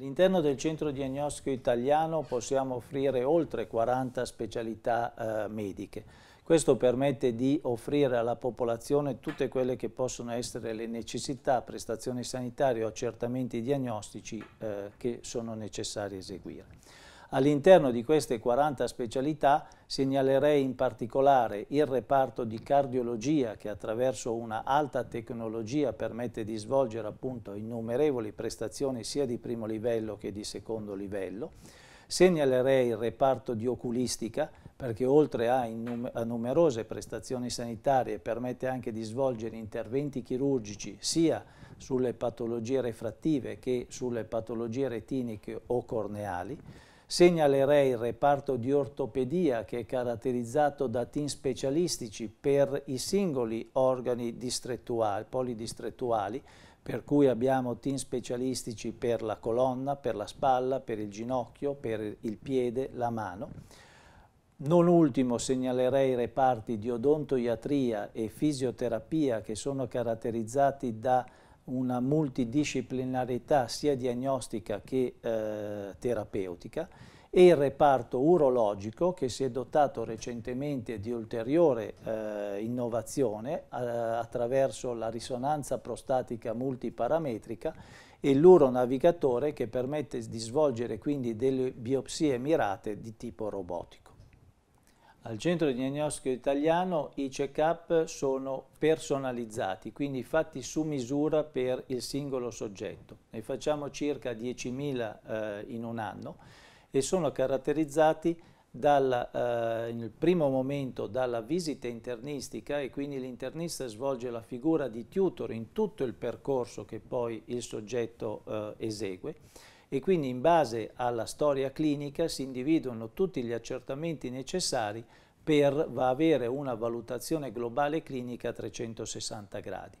All'interno del centro diagnostico italiano possiamo offrire oltre 40 specialità eh, mediche. Questo permette di offrire alla popolazione tutte quelle che possono essere le necessità, prestazioni sanitarie o accertamenti diagnostici eh, che sono necessari eseguire. All'interno di queste 40 specialità segnalerei in particolare il reparto di cardiologia che attraverso una alta tecnologia permette di svolgere appunto innumerevoli prestazioni sia di primo livello che di secondo livello. Segnalerei il reparto di oculistica perché oltre a, a, numerose prestazioni sanitarie permette anche di svolgere interventi chirurgici sia sulle patologie refrattive che sulle patologie retiniche o corneali Segnalerei il reparto di ortopedia che è caratterizzato da team specialistici per i singoli organi distrettuali, polidistrettuali, per cui abbiamo team specialistici per la colonna, per la spalla, per il ginocchio, per il piede, la mano. Non ultimo segnalerei i reparti di odontoiatria e fisioterapia che sono caratterizzati da una multidisciplinarità sia diagnostica che eh, terapeutica e il reparto urologico che si è dotato recentemente di ulteriore eh, innovazione eh, attraverso la risonanza prostatica multiparametrica e l'uronavigatore che permette di svolgere quindi delle biopsie mirate di tipo robotico. Al Centro Diagnostico Italiano i check-up sono personalizzati, quindi fatti su misura per il singolo soggetto. Ne facciamo circa 10.000 eh, in un anno e sono caratterizzati dalla, eh, nel primo momento dalla visita internistica e quindi l'internista svolge la figura di tutor in tutto il percorso che poi il soggetto eh, esegue e quindi in base alla storia clinica si individuano tutti gli accertamenti necessari per avere una valutazione globale clinica a 360 gradi.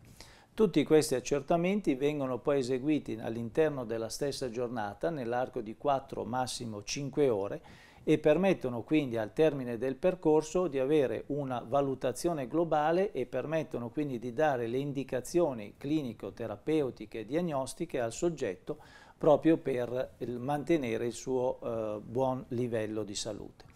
Tutti questi accertamenti vengono poi eseguiti all'interno della stessa giornata, nell'arco di 4 massimo 5 ore, e permettono quindi al termine del percorso di avere una valutazione globale e permettono quindi di dare le indicazioni clinico-terapeutiche e diagnostiche al soggetto proprio per mantenere il suo eh, buon livello di salute.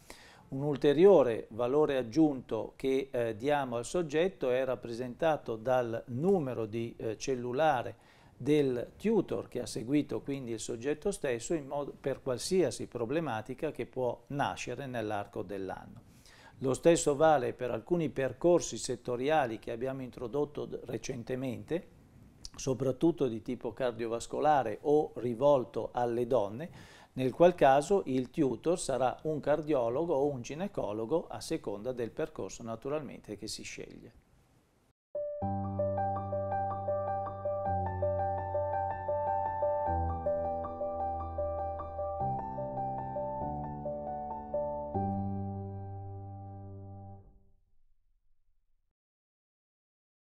Un ulteriore valore aggiunto che eh, diamo al soggetto è rappresentato dal numero di eh, cellulare del tutor che ha seguito quindi il soggetto stesso modo, per qualsiasi problematica che può nascere nell'arco dell'anno. Lo stesso vale per alcuni percorsi settoriali che abbiamo introdotto recentemente, soprattutto di tipo cardiovascolare o rivolto alle donne, nel qual caso il tutor sarà un cardiologo o un ginecologo a seconda del percorso naturalmente che si sceglie.